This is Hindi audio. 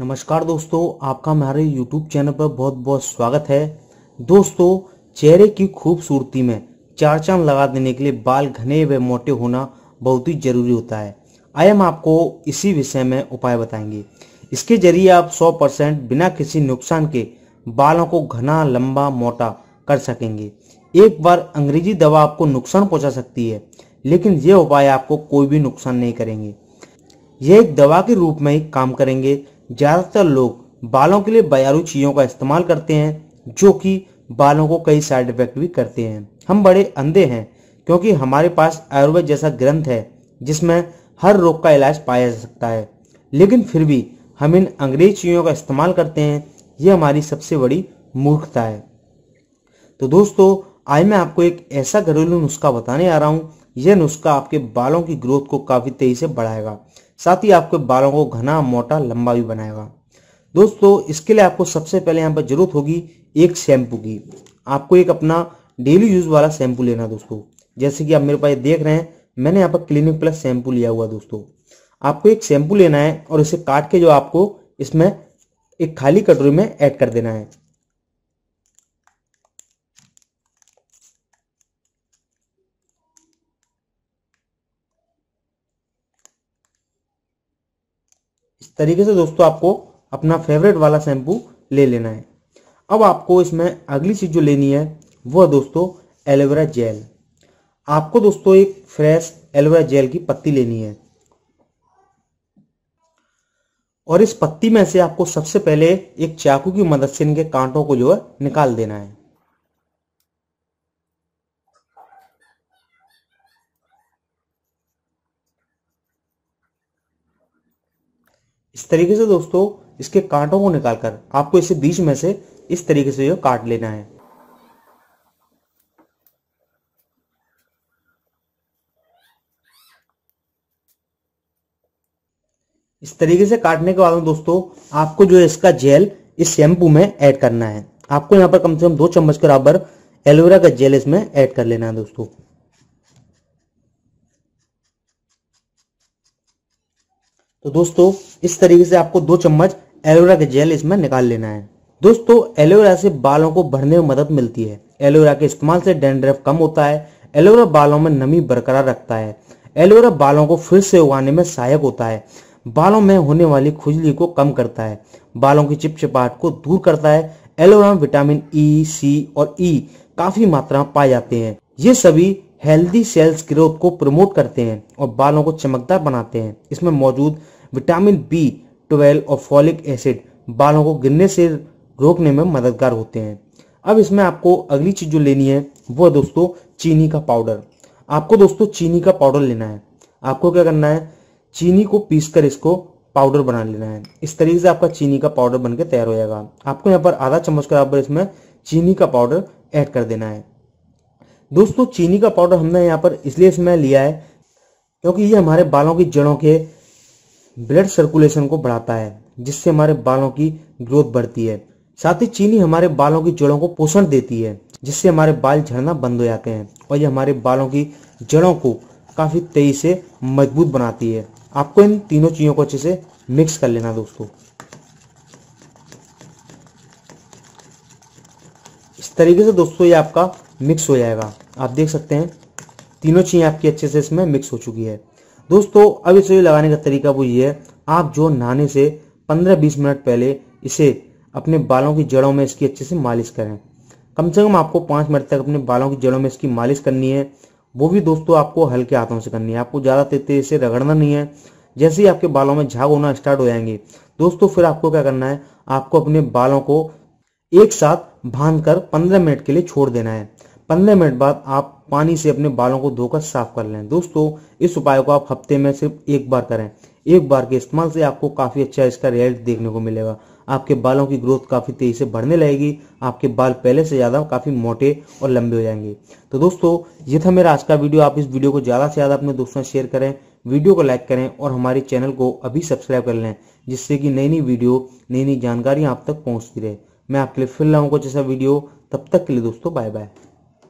नमस्कार दोस्तों आपका हमारे YouTube चैनल पर बहुत बहुत स्वागत है दोस्तों चेहरे की खूबसूरती में चार चांद लगा देने के लिए बाल घने व मोटे होना बहुत ही जरूरी होता है आई हम आपको इसी विषय में उपाय बताएंगे इसके जरिए आप 100 परसेंट बिना किसी नुकसान के बालों को घना लंबा मोटा कर सकेंगे एक बार अंग्रेजी दवा आपको नुकसान पहुंचा सकती है लेकिन ये उपाय आपको कोई भी नुकसान नहीं करेंगे ये एक दवा के रूप में ही काम करेंगे ज़्यादातर लोग बालों के लिए बयारू चीज़ों का इस्तेमाल करते हैं जो कि बालों को कई साइड इफेक्ट भी करते हैं हम बड़े अंधे हैं क्योंकि हमारे पास आयुर्वेद जैसा ग्रंथ है जिसमें हर रोग का इलाज पाया जा सकता है लेकिन फिर भी हम इन अंग्रेज चीज़ों का इस्तेमाल करते हैं यह हमारी सबसे बड़ी मूर्खता है तो दोस्तों आज मैं आपको एक ऐसा घरेलू नुस्खा बताने आ रहा हूँ यह नुस्खा आपके बालों की ग्रोथ को काफ़ी तेज़ी से बढ़ाएगा साथ ही आपके बालों को घना मोटा लंबा भी बनाएगा दोस्तों इसके लिए आपको सबसे पहले यहाँ पर जरूरत होगी एक शैम्पू की आपको एक अपना डेली यूज वाला शैम्पू लेना दोस्तों जैसे कि आप मेरे पास देख रहे हैं मैंने यहाँ पर क्लिनिक प्लस शैम्पू लिया हुआ दोस्तों आपको एक शैम्पू लेना है और इसे काट के जो आपको इसमें एक खाली कटोरी में ऐड कर देना है इस तरीके से दोस्तों आपको अपना फेवरेट वाला शैम्पू ले लेना है अब आपको इसमें अगली चीज़ जो लेनी है वह दोस्तों एलोवेरा जेल आपको दोस्तों एक फ्रेश एलोवेरा जेल की पत्ती लेनी है और इस पत्ती में से आपको सबसे पहले एक चाकू की मदद से इनके कांटों को जो है निकाल देना है इस तरीके से दोस्तों इसके कांटों को निकालकर आपको इसे बीच में से इस तरीके से जो काट लेना है इस तरीके से काटने के बाद दोस्तों आपको जो है इसका जेल इस शैम्पू में ऐड करना है आपको यहां पर कम से कम दो चम्मच के बराबर एलोवेरा का जेल इसमें ऐड कर लेना है दोस्तों तो दोस्तों इस तरीके से आपको दो चम्मच एलोवेरा के जेल इसमें निकाल लेना है दोस्तों एलोवेरा से बालों को बढ़ने में मदद मिलती है एलोवेरा के इस्तेमाल से डेंड्रफ कम होता है एलोवेरा बालों में नमी बरकरार रखता है एलोवेरा बालों को फिर से उगाने में सहायक होता है बालों में होने वाली खुजली को कम करता है बालों की चिपचिपाहट को दूर करता है एलोवेरा में विटामिन ई e, सी और ई e काफी मात्रा में पाए जाते हैं ये सभी हेल्दी सेल्स ग्रोथ को प्रमोट करते हैं और बालों को चमकदार बनाते हैं इसमें मौजूद विटामिन बी ट्वेल्व और फॉलिक एसिड बालों को गिरने से रोकने में मददगार होते हैं अब इसमें आपको अगली चीज जो लेनी है वो है दोस्तों चीनी का पाउडर आपको दोस्तों चीनी का पाउडर लेना है आपको क्या करना है चीनी को पीस कर इसको पाउडर बना लेना है इस तरीके से आपका चीनी का पाउडर बनकर तैयार हो जाएगा आपको यहाँ पर आधा चम्मच के बराबर इसमें चीनी का पाउडर ऐड कर देना है दोस्तों चीनी का पाउडर हमने यहाँ पर इसलिए इसमें लिया है क्योंकि ये हमारे बालों की जड़ों के ब्लड सर्कुलेशन को बढ़ाता है जिससे हमारे बालों की ग्रोथ बढ़ती है साथ ही चीनी हमारे बालों की जड़ों को पोषण देती है जिससे हमारे बाल झड़ना बंद हो जाते हैं और ये हमारे बालों की जड़ों को काफ़ी तेजी से मजबूत बनाती है आपको इन तीनों चीज़ों को अच्छे से मिक्स कर लेना दोस्तों इस तरीके से दोस्तों ये आपका मिक्स हो जाएगा आप देख सकते हैं तीनों चीज़ें आपकी अच्छे से इसमें मिक्स हो चुकी है दोस्तों अब इसे लगाने का तरीका वो ये है आप जो नहाने से 15-20 मिनट पहले इसे अपने बालों की जड़ों में इसकी अच्छे से मालिश करें कम से कम आपको पांच मिनट तक अपने बालों की जड़ों में इसकी मालिश करनी है वो भी दोस्तों आपको हल्के हाथों से करनी है आपको ज़्यादा तेज तेज से रगड़ना नहीं है जैसे ही आपके बालों में झाग होना स्टार्ट हो जाएंगे दोस्तों फिर आपको क्या करना है आपको अपने बालों को एक साथ बांध कर पंद्रह मिनट के लिए छोड़ देना है पंद्रह मिनट बाद आप पानी से अपने बालों को धोकर साफ कर लें दोस्तों इस उपाय को आप हफ्ते में सिर्फ एक बार करें एक बार के इस्तेमाल से आपको काफी अच्छा इसका रिजल्ट देखने को मिलेगा आपके बालों की ग्रोथ काफी तेजी से बढ़ने लगेगी आपके बाल पहले से ज्यादा काफी मोटे और लंबे हो जाएंगे तो दोस्तों ये था मेरा आज का वीडियो आप इस वीडियो को ज्यादा से ज्यादा अपने दोस्तों से शेयर करें वीडियो को लाइक करें और हमारे चैनल को अभी सब्सक्राइब कर लें जिससे कि नई नई वीडियो नई नई जानकारी आप तक पहुंचती रहे मैं आपके लिए फिर लाऊंगा जैसा वीडियो तब तक के लिए दोस्तों बाय बाय